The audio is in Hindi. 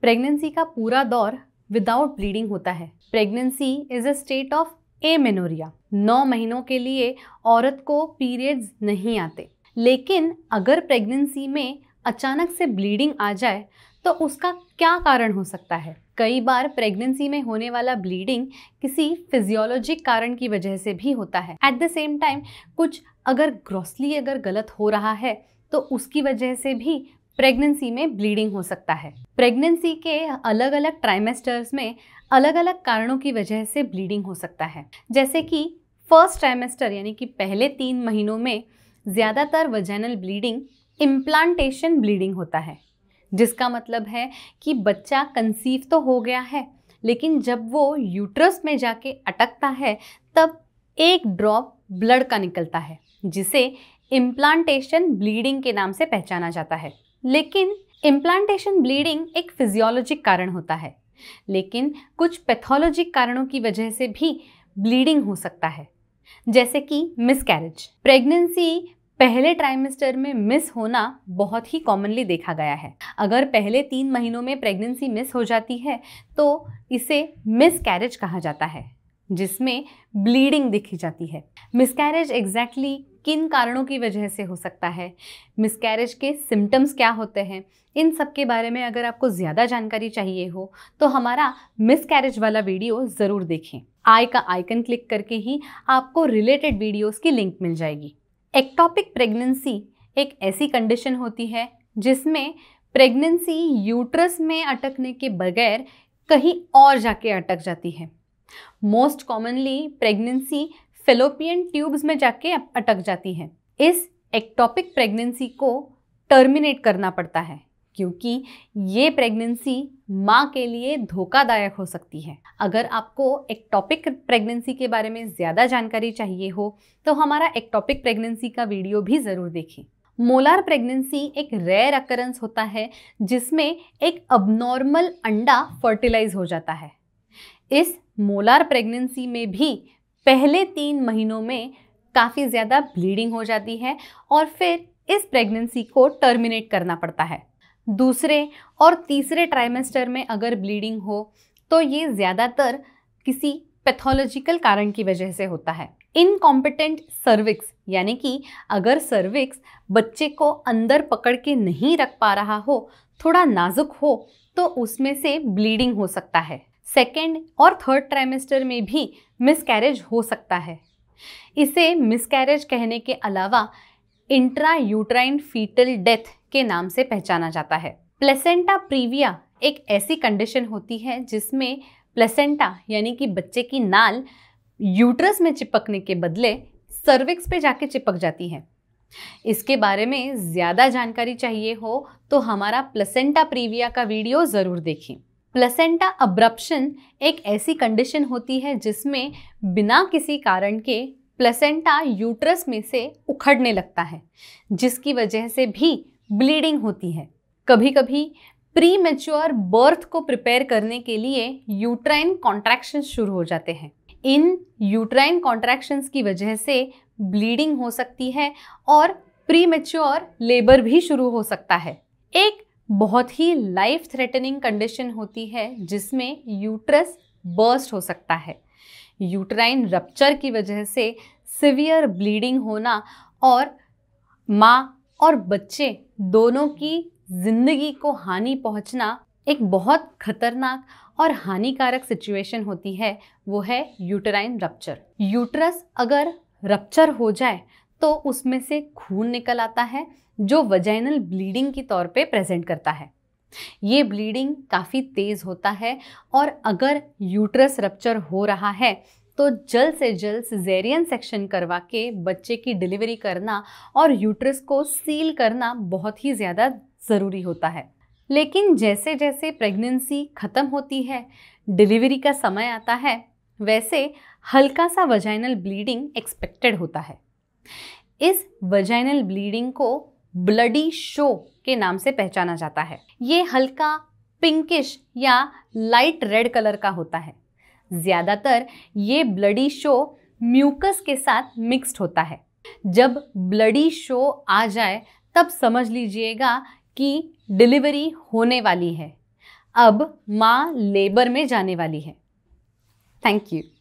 प्रेगनेंसी का पूरा दौर विदाउट ब्लीडिंग होता है pregnancy is a state of amenorrhea नौ महीनों के लिए औरत को पीरियड्स नहीं आते लेकिन अगर प्रेगनेंसी में अचानक से ब्लीडिंग आ जाए तो उसका क्या कारण हो सकता है कई बार प्रेगनेंसी में होने वाला ब्लीडिंग किसी फिजियोलॉजिक कारण की वजह से भी होता है एट द सेम टाइम कुछ अगर ग्रॉसली अगर गलत हो रहा है तो उसकी वजह से भी प्रेगनेंसी में ब्लीडिंग हो सकता है प्रेगनेंसी के अलग अलग ट्राइमेस्टर्स में अलग अलग कारणों की वजह से ब्लीडिंग हो सकता है जैसे कि फर्स्ट ट्राइमेस्टर यानी कि पहले तीन महीनों में ज़्यादातर वजैनल ब्लीडिंग इम्प्लांटेशन ब्लीडिंग होता है जिसका मतलब है कि बच्चा कंसीव तो हो गया है लेकिन जब वो यूट्रस में जाके अटकता है तब एक ड्रॉप ब्लड का निकलता है जिसे इम्प्लांटेशन ब्लीडिंग के नाम से पहचाना जाता है लेकिन इम्प्लांटेशन ब्लीडिंग एक फिजियोलॉजिक कारण होता है लेकिन कुछ पैथोलॉजिक कारणों की वजह से भी ब्लीडिंग हो सकता है जैसे कि मिसकैरेज प्रेगनेंसी पहले ट्राइमेस्टर में मिस होना बहुत ही कॉमनली देखा गया है अगर पहले तीन महीनों में प्रेगनेंसी मिस हो जाती है तो इसे मिस कैरेज कहा जाता है जिसमें ब्लीडिंग देखी जाती है मिसकैरेज एग्जैक्टली किन कारणों की वजह से हो सकता है मिसकैरेज के सिम्टम्स क्या होते हैं इन सब के बारे में अगर आपको ज़्यादा जानकारी चाहिए हो तो हमारा मिसकैरेज वाला वीडियो ज़रूर देखें आई का आइकन क्लिक करके ही आपको रिलेटेड वीडियोस की लिंक मिल जाएगी एक्टॉपिक प्रेगनेंसी एक ऐसी कंडीशन होती है जिसमें प्रेगनेंसी यूट्रस में अटकने के बगैर कहीं और जाके अटक जाती है most commonly pregnancy fallopian tubes में जाके अटक जाती है इस एक्टॉपिक प्रेगनेंसी को टर्मिनेट करना पड़ता है क्योंकि ये प्रेगनेंसी माँ के लिए धोखादायक हो सकती है अगर आपको एक्टॉपिक प्रेगनेंसी के बारे में ज़्यादा जानकारी चाहिए हो तो हमारा एक्टॉपिक प्रेगनेंसी का वीडियो भी ज़रूर देखें मोलार प्रेगनेंसी एक रेयर अकरेंस होता है जिसमें एक अबनॉर्मल अंडा फर्टिलाइज हो जाता है इस मोलार प्रेगनेंसी में भी पहले तीन महीनों में काफ़ी ज़्यादा ब्लीडिंग हो जाती है और फिर इस प्रेगनेंसी को टर्मिनेट करना पड़ता है दूसरे और तीसरे ट्राइमेस्टर में अगर ब्लीडिंग हो तो ये ज़्यादातर किसी पैथोलॉजिकल कारण की वजह से होता है इनकॉम्पिटेंट सर्विक्स यानी कि अगर सर्विक्स बच्चे को अंदर पकड़ के नहीं रख पा रहा हो थोड़ा नाजुक हो तो उसमें से ब्लीडिंग हो सकता है सेकेंड और थर्ड ट्राइमेस्टर में भी मिसकैरेज हो सकता है इसे मिसकैरेज कहने के अलावा इंट्रा यूट्राइन फीटल डेथ के नाम से पहचाना जाता है प्लेसेंटा प्रीविया एक ऐसी कंडीशन होती है जिसमें प्लेसेंटा यानी कि बच्चे की नाल यूट्रस में चिपकने के बदले सर्विक्स पे जाके चिपक जाती है इसके बारे में ज़्यादा जानकारी चाहिए हो तो हमारा प्लेसेंटा प्रीविया का वीडियो ज़रूर देखें प्लेसेंटा अब्रप्शन एक ऐसी कंडीशन होती है जिसमें बिना किसी कारण के प्लेसेंटा यूट्रस में से उखड़ने लगता है जिसकी वजह से भी ब्लीडिंग होती है कभी कभी प्री मेच्योर बर्थ को प्रिपेयर करने के लिए यूट्राइन कॉन्ट्रैक्शन शुरू हो जाते हैं इन यूट्राइन कॉन्ट्रैक्शंस की वजह से ब्लीडिंग हो सकती है और प्री मेच्योर लेबर भी शुरू हो सकता है एक बहुत ही लाइफ थ्रेटनिंग कंडीशन होती है जिसमें यूट्रस बर्स्ट हो सकता है यूट्राइन रप्चर की वजह से सिवियर ब्लीडिंग होना और माँ और बच्चे दोनों की ज़िंदगी को हानि पहुँचना एक बहुत खतरनाक और हानिकारक सिचुएशन होती है वो है यूटराइन रप्चर यूटरस अगर रप्चर हो जाए तो उसमें से खून निकल आता है जो वजाइनल ब्लीडिंग के तौर पे प्रेजेंट करता है ये ब्लीडिंग काफ़ी तेज़ होता है और अगर यूट्रस रप्चर हो रहा है तो जल्द से जल्द जेरियन सेक्शन करवा के बच्चे की डिलीवरी करना और यूट्रस को सील करना बहुत ही ज़्यादा ज़रूरी होता है लेकिन जैसे जैसे प्रेगनेंसी ख़त्म होती है डिलीवरी का समय आता है वैसे हल्का सा वजाइनल ब्लीडिंग एक्सपेक्टेड होता है इस वजाइनल ब्लीडिंग को ब्लडी शो के नाम से पहचाना जाता है ये हल्का पिंकिश या लाइट रेड कलर का होता है ज़्यादातर ये ब्लडी शो म्यूकस के साथ मिक्स्ड होता है जब ब्लडी शो आ जाए तब समझ लीजिएगा कि डिलीवरी होने वाली है अब माँ लेबर में जाने वाली है थैंक यू